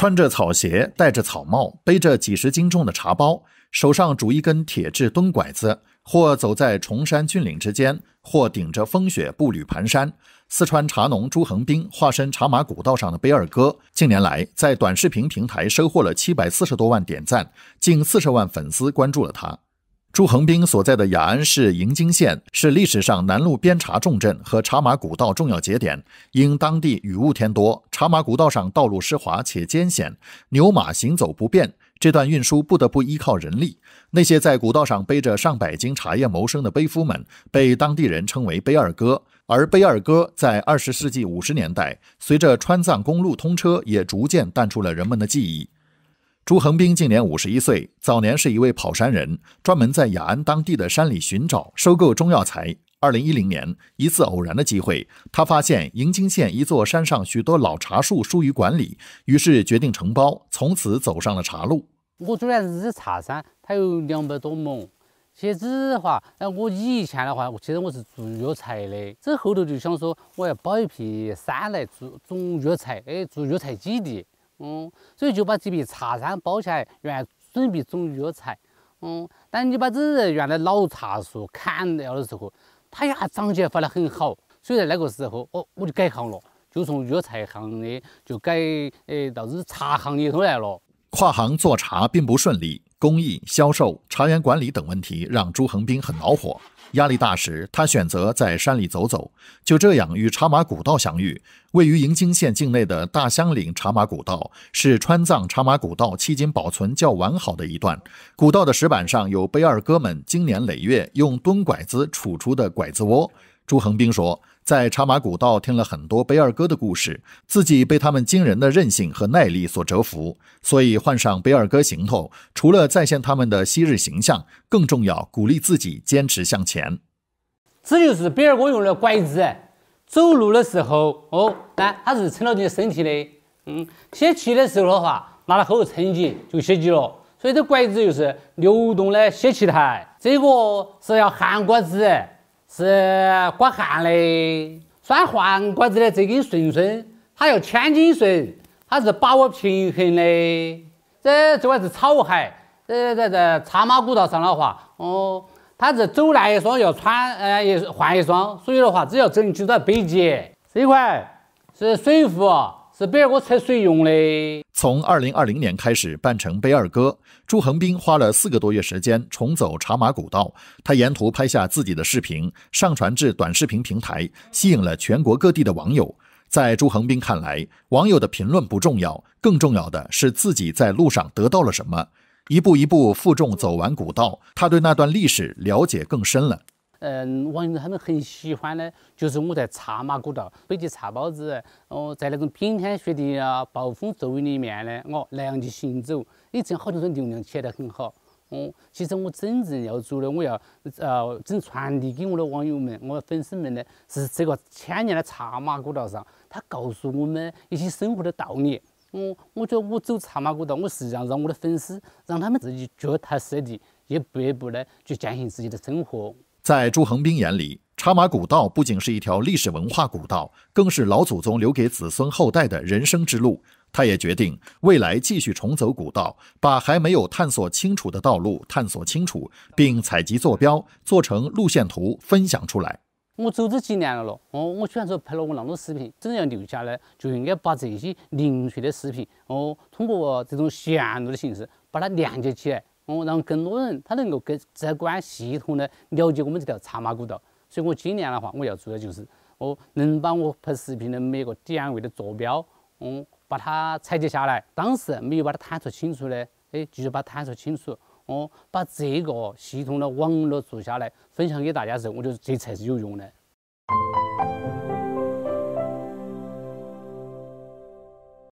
穿着草鞋，戴着草帽，背着几十斤重的茶包，手上拄一根铁质蹲拐子，或走在崇山峻岭之间，或顶着风雪步履蹒跚。四川茶农朱恒斌化身茶马古道上的背二哥，近年来在短视频平台收获了七百四十多万点赞，近四十万粉丝关注了他。朱恒斌所在的雅安市荥津县是历史上南路边茶重镇和茶马古道重要节点。因当地雨雾天多，茶马古道上道路湿滑且艰险，牛马行走不便，这段运输不得不依靠人力。那些在古道上背着上百斤茶叶谋生的背夫们，被当地人称为“背二哥”。而“背二哥”在二十世纪五十年代，随着川藏公路通车，也逐渐淡出了人们的记忆。朱恒斌今年五十一岁，早年是一位跑山人，专门在雅安当地的山里寻找、收购中药材。二零一零年，一次偶然的机会，他发现盈津县一座山上许多老茶树疏于管理，于是决定承包，从此走上了茶路。我主要是这茶山，它有两百多亩。其实的话，那我以前的话，其实我是做药材的。这后头就想说，我要包一片山来做种药材，哎，做药材基地。嗯，所以就把这片茶山包起来，原来准备种药材。嗯，但你把这原来老茶树砍掉的时候，它呀长起来发得很好。所以在那个时候，哦，我就改行了，就从药材行的就改诶到这茶行里头来了。跨行做茶并不顺利，工艺、销售、茶园管理等问题让朱恒斌很恼火。压力大时，他选择在山里走走。就这样，与茶马古道相遇。位于盈金县境内的大香岭茶马古道，是川藏茶马古道迄今保存较完好的一段。古道的石板上有碑，二哥们经年累月用蹲拐子杵出的拐子窝。朱恒兵说，在茶马古道听了很多背二哥的故事，自己被他们惊人的韧性和耐力所折服。所以换上背二哥行头，除了再现他们的昔日形象，更重要，鼓励自己坚持向前。这就是背二哥用的拐子，走路的时候哦，那它是撑到你身体的。嗯，歇气的时候的话，拿到后撑起就歇气了。所以这拐子就是流动的歇气台。这个是要汗拐子。是刮汗的，穿黄瓜子的这根绳绳，它要千斤绳，它是把握平衡的。这这块是草鞋，这这这茶马古道上的话，哦，它是走那一双要穿，呃，一换一双，所以的话，只要走就都要背起。这块是水壶，是别个给我扯水用的。从二零二零年开始，扮成“背二哥”朱恒斌花了四个多月时间重走茶马古道。他沿途拍下自己的视频，上传至短视频平台，吸引了全国各地的网友。在朱恒斌看来，网友的评论不重要，更重要的是自己在路上得到了什么。一步一步负重走完古道，他对那段历史了解更深了。嗯，网友他们很喜欢的，就是我在茶马古道、背起茶包子，哦，在那种冰天雪地啊、暴风骤雨里面呢，我那样去行走，也这样，好像说流量起来很好。哦，其实我真正要做的，我要呃，真传递给我的网友们、我的粉丝们呢，是这个千年的茶马古道上，他告诉我们一些生活的道理。我我觉得我走茶马古道，我实际上让我的粉丝，让他们自己脚踏实地，一步一步的去践行自己的生活。在朱恒斌眼里，茶马古道不仅是一条历史文化古道，更是老祖宗留给子孙后代的人生之路。他也决定未来继续重走古道，把还没有探索清楚的道路探索清楚，并采集坐标，做成路线图分享出来。我走这几年了，哦，我虽然说拍了我那么多视频，真正要留下来，就应该把这些零碎的视频，哦，通过这种线路的形式把它连接起来。哦，让更多人他能够更直观、系统的了解我们这条茶马古道。所以我今年的话，我要做的就是，哦，能把我拍视频的每个点位的坐标，嗯，把它采集下来。当时没有把它探索清楚的，哎，继续把它探索清楚。哦，把这个系统的网络做下来，分享给大家的时候，我觉得这才是有用的。